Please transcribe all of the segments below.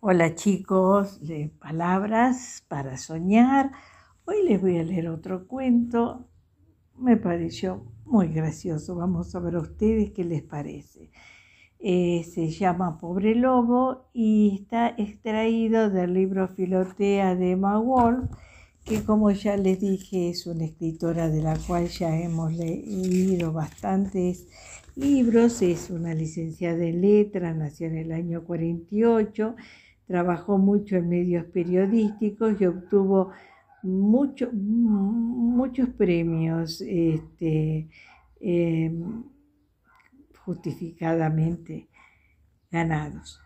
Hola chicos de Palabras para Soñar. Hoy les voy a leer otro cuento. Me pareció muy gracioso. Vamos a ver a ustedes qué les parece. Eh, se llama Pobre Lobo y está extraído del libro Filotea de Emma Wolf, que como ya les dije es una escritora de la cual ya hemos leído bastantes libros. Es una licenciada en letras, nació en el año 48 Trabajó mucho en medios periodísticos y obtuvo muchos premios este, em, justificadamente ganados.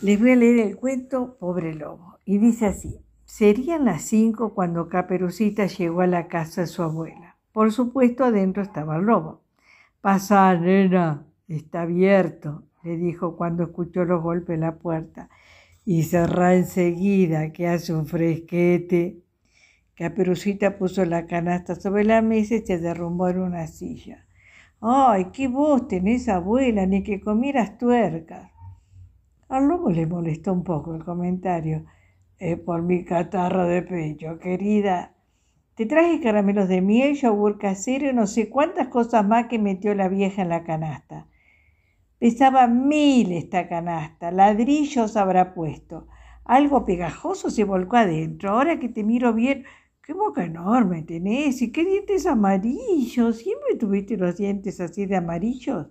Les voy a leer el cuento Pobre Lobo. Y dice así, serían las cinco cuando Caperucita llegó a la casa de su abuela. Por supuesto, adentro estaba el lobo. Pasa, nena, está abierto, le dijo cuando escuchó los golpes en la puerta, y cerrá enseguida, que hace un fresquete. que Caperucita puso la canasta sobre la mesa y se derrumbó en una silla. ¡Ay, qué voz tenés, abuela! Ni que comieras tuercas. A lobo le molestó un poco el comentario. Es por mi catarro de pecho, querida. Te traje caramelos de miel, yogur casero y no sé cuántas cosas más que metió la vieja en la canasta. Pesaba mil esta canasta, ladrillos habrá puesto. Algo pegajoso se volcó adentro. Ahora que te miro bien, qué boca enorme tenés y qué dientes amarillos. Siempre tuviste los dientes así de amarillos.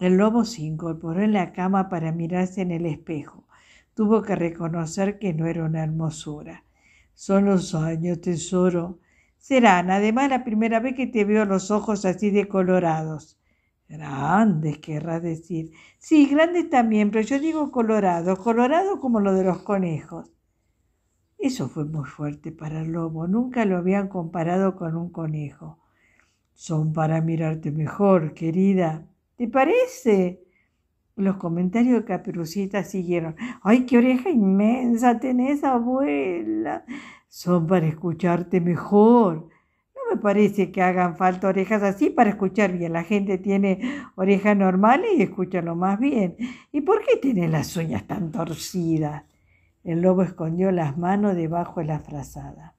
El lobo se incorporó en la cama para mirarse en el espejo. Tuvo que reconocer que no era una hermosura. Son los años, tesoro. Serán, además, la primera vez que te veo los ojos así colorados. Grandes, querrás decir. Sí, grandes también, pero yo digo colorado, colorado como lo de los conejos. Eso fue muy fuerte para el lobo, nunca lo habían comparado con un conejo. Son para mirarte mejor, querida. ¿Te parece? Los comentarios de Caperucita siguieron. ¡Ay, qué oreja inmensa tenés, abuela! Son para escucharte mejor me parece que hagan falta orejas así para escuchar bien. La gente tiene orejas normales y escucha lo más bien. ¿Y por qué tiene las uñas tan torcidas? El lobo escondió las manos debajo de la frazada.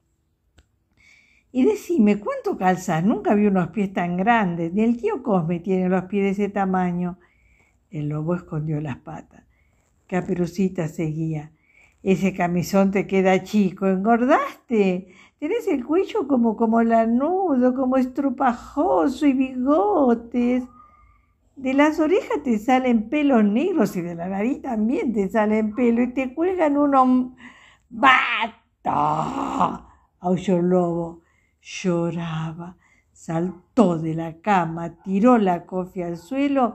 Y decime, ¿cuánto calzas? Nunca vi unos pies tan grandes. Ni el tío Cosme tiene los pies de ese tamaño. El lobo escondió las patas. Caperucita seguía. Ese camisón te queda chico. ¿Engordaste? Tienes el cuello como, como lanudo, como estrupajoso y bigotes. De las orejas te salen pelos negros y de la nariz también te salen pelos y te cuelgan unos... ¡Bata! aulló el lobo. Lloraba, saltó de la cama, tiró la cofia al suelo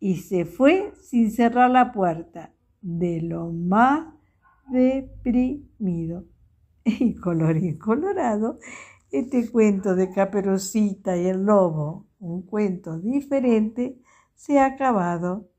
y se fue sin cerrar la puerta, de lo más deprimido. Y y colorado, este cuento de Caperucita y el Lobo, un cuento diferente, se ha acabado.